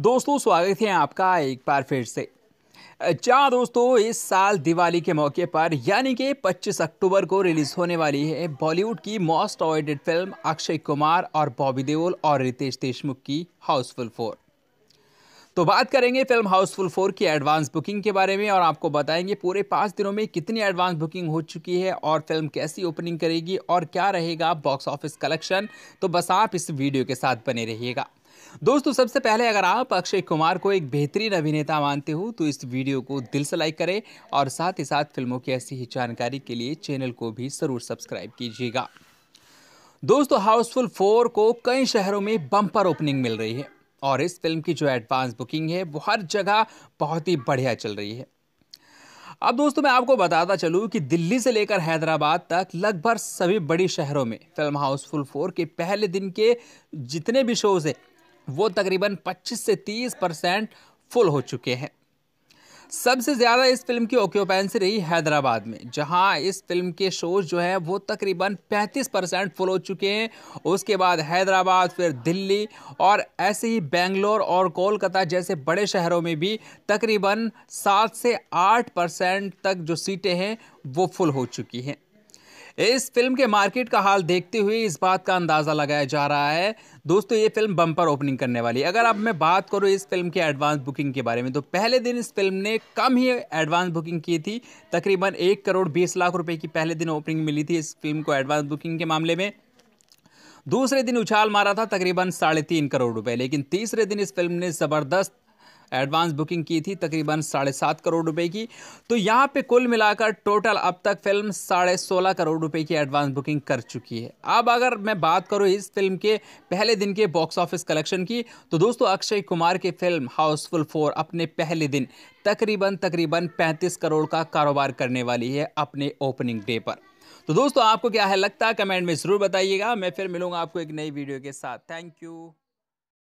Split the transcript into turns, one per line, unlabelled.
दोस्तों स्वागत है आपका एक बार फिर से जहाँ दोस्तों इस साल दिवाली के मौके पर यानी कि 25 अक्टूबर को रिलीज होने वाली है बॉलीवुड की most avoided film Akshay Kumar और बॉबी देओल और रितेश देशमुख की हाउसफुल फोर तो बात करेंगे फिल्म हाउसफुल फोर की एडवांस बुकिंग के बारे में और आपको बताएंगे पूरे पाँच दिनों में कितनी एडवांस बुकिंग हो चुकी है और फिल्म कैसी ओपनिंग करेगी और क्या रहेगा बॉक्स ऑफिस कलेक्शन तो बस आप इस वीडियो के साथ बने रहिएगा दोस्तों सबसे पहले अगर आप अक्षय कुमार को एक बेहतरीन अभिनेता मानते हो तो इस वीडियो को दिल से लाइक करें और साथ ही साथ फिल्मों की ऐसी ही जानकारी के लिए चैनल को भी ज़रूर सब्सक्राइब कीजिएगा दोस्तों हाउसफुल फोर को कई शहरों में बम्पर ओपनिंग मिल रही है और इस फिल्म की जो एडवांस बुकिंग है वो हर जगह बहुत ही बढ़िया चल रही है अब दोस्तों मैं आपको बताता चलूँ कि दिल्ली से लेकर हैदराबाद तक लगभग सभी बड़ी शहरों में फिल्म हाउसफुल फोर के पहले दिन के जितने भी शोज़ हैं वो तकरीबन 25 से 30 परसेंट फुल हो चुके हैं सबसे ज़्यादा इस फिल्म की ऑक्यूपेंसी रही हैदराबाद में जहां इस फिल्म के शोज जो हैं वो तकरीबन 35 परसेंट फुल हो चुके हैं उसके बाद हैदराबाद फिर दिल्ली और ऐसे ही बेंगलोर और कोलकाता जैसे बड़े शहरों में भी तकरीबन सात से आठ परसेंट तक जो सीटें हैं वो फुल हो चुकी हैं इस फिल्म के मार्केट का हाल देखते हुए इस बात का अंदाज़ा लगाया जा रहा है दोस्तों ये फिल्म बम्पर ओपनिंग करने वाली है अगर अब मैं बात करूँ इस फिल्म के एडवांस बुकिंग के बारे में तो पहले दिन इस फिल्म ने कम ही एडवांस बुकिंग की थी तकरीबन एक करोड़ बीस लाख रुपए की पहले दिन ओपनिंग मिली थी इस फिल्म को एडवांस बुकिंग के मामले में दूसरे दिन उछाल मारा था तकरीबन साढ़े तीन करोड़ रुपए लेकिन तीसरे दिन इस फिल्म ने ज़बरदस्त एडवांस बुकिंग की थी तकरीबन साढ़े सात करोड़ रुपए की तो यहाँ पे कुल मिलाकर टोटल अब तक फिल्म साढ़े सोलह करोड़ रुपए की एडवांस बुकिंग कर चुकी है अब अगर मैं बात करूँ इस फिल्म के पहले दिन के बॉक्स ऑफिस कलेक्शन की तो दोस्तों अक्षय कुमार की फिल्म हाउसफुल फोर अपने पहले दिन तकरीबन तकरीबन पैंतीस करोड़ का कारोबार करने वाली है अपने ओपनिंग डे पर तो दोस्तों आपको क्या है लगता है कमेंट में ज़रूर बताइएगा मैं फिर मिलूंगा आपको एक नई वीडियो के साथ थैंक यू